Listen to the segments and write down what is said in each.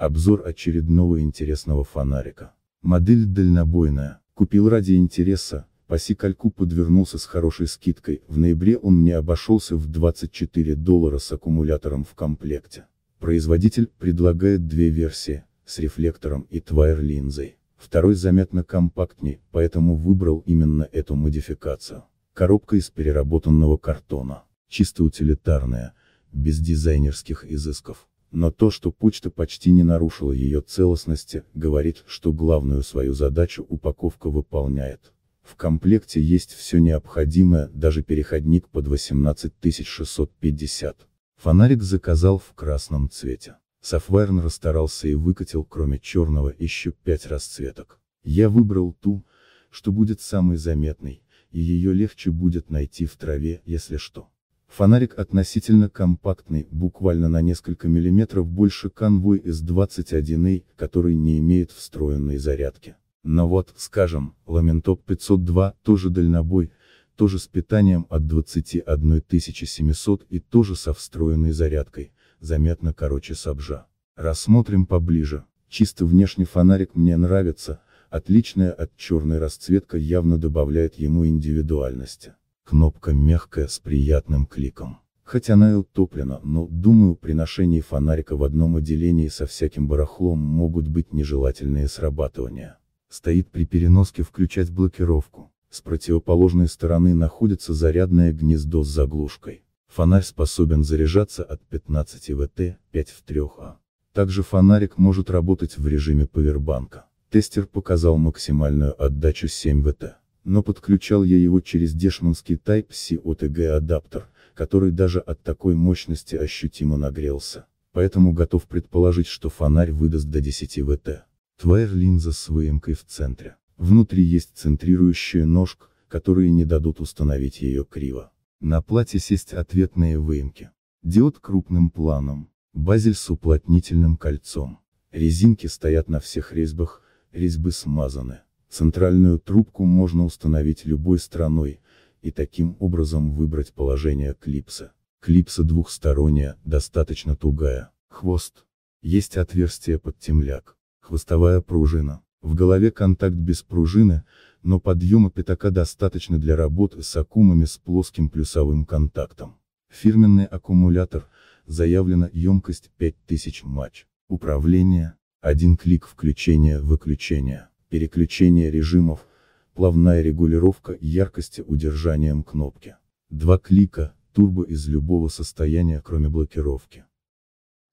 Обзор очередного интересного фонарика. Модель дальнобойная, купил ради интереса, По пасикальку подвернулся с хорошей скидкой, в ноябре он мне обошелся в 24 доллара с аккумулятором в комплекте. Производитель предлагает две версии, с рефлектором и твайр-линзой. Второй заметно компактней, поэтому выбрал именно эту модификацию. Коробка из переработанного картона, чисто утилитарная, без дизайнерских изысков. Но то, что почта почти не нарушила ее целостности, говорит, что главную свою задачу упаковка выполняет. В комплекте есть все необходимое, даже переходник под 18650. Фонарик заказал в красном цвете. Софвайрн расстарался и выкатил кроме черного еще пять расцветок. Я выбрал ту, что будет самой заметной, и ее легче будет найти в траве, если что. Фонарик относительно компактный, буквально на несколько миллиметров больше конвой s 21 а который не имеет встроенной зарядки. Но вот, скажем, Ламентоп 502, тоже дальнобой, тоже с питанием от 21700 и тоже со встроенной зарядкой, заметно короче Сабжа. Рассмотрим поближе. Чисто внешний фонарик мне нравится, отличная от черной расцветка явно добавляет ему индивидуальности. Кнопка мягкая с приятным кликом. Хоть она и утоплена, но, думаю, при ношении фонарика в одном отделении со всяким барахлом могут быть нежелательные срабатывания. Стоит при переноске включать блокировку. С противоположной стороны находится зарядное гнездо с заглушкой. Фонарь способен заряжаться от 15 ВТ, 5 в 3А. Также фонарик может работать в режиме повербанка. Тестер показал максимальную отдачу 7 ВТ но подключал я его через дешманский Type-C OTG адаптер, который даже от такой мощности ощутимо нагрелся. Поэтому готов предположить, что фонарь выдаст до 10 ВТ. Твайр линза с выемкой в центре. Внутри есть центрирующая ножка, которые не дадут установить ее криво. На плате есть ответные выемки. Диод крупным планом. Базель с уплотнительным кольцом. Резинки стоят на всех резьбах, резьбы смазаны. Центральную трубку можно установить любой стороной, и таким образом выбрать положение клипса. Клипса двухсторонняя, достаточно тугая. Хвост. Есть отверстие под темляк. Хвостовая пружина. В голове контакт без пружины, но подъема пятака достаточно для работы с аккумами с плоским плюсовым контактом. Фирменный аккумулятор, заявлена емкость 5000 матч. Управление, один клик включения-выключения переключение режимов, плавная регулировка яркости удержанием кнопки. Два клика, турбо из любого состояния кроме блокировки.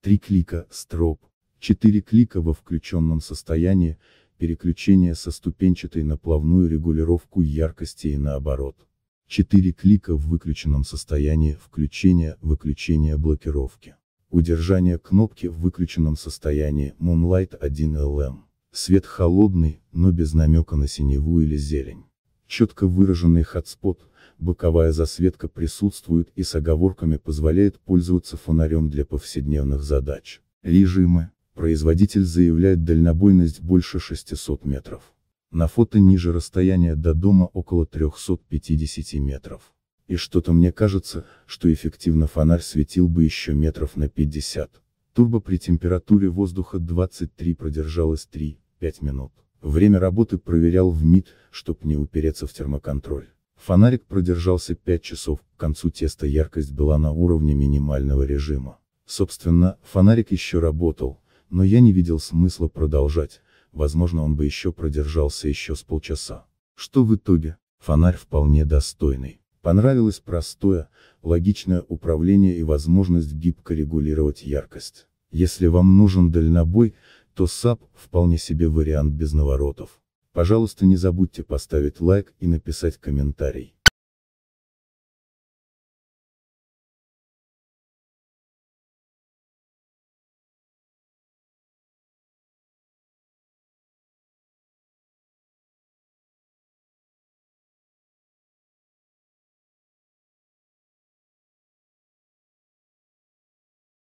Три клика, строп. Четыре клика во включенном состоянии, переключение со ступенчатой на плавную регулировку яркости и наоборот. Четыре клика в выключенном состоянии, включение, выключение блокировки. Удержание кнопки в выключенном состоянии, Moonlight 1LM. Свет холодный, но без намека на синеву или зелень. Четко выраженный ходспот, боковая засветка присутствует и с оговорками позволяет пользоваться фонарем для повседневных задач. Режимы. Производитель заявляет дальнобойность больше 600 метров. На фото ниже расстояние до дома около 350 метров. И что-то мне кажется, что эффективно фонарь светил бы еще метров на 50. Турбо при температуре воздуха 23 продержалась 3. 5 минут. Время работы проверял в МИД, чтоб не упереться в термоконтроль. Фонарик продержался 5 часов, к концу теста яркость была на уровне минимального режима. Собственно, фонарик еще работал, но я не видел смысла продолжать, возможно он бы еще продержался еще с полчаса. Что в итоге? Фонарь вполне достойный. Понравилось простое, логичное управление и возможность гибко регулировать яркость. Если вам нужен дальнобой, то САП – вполне себе вариант без наворотов. Пожалуйста не забудьте поставить лайк и написать комментарий.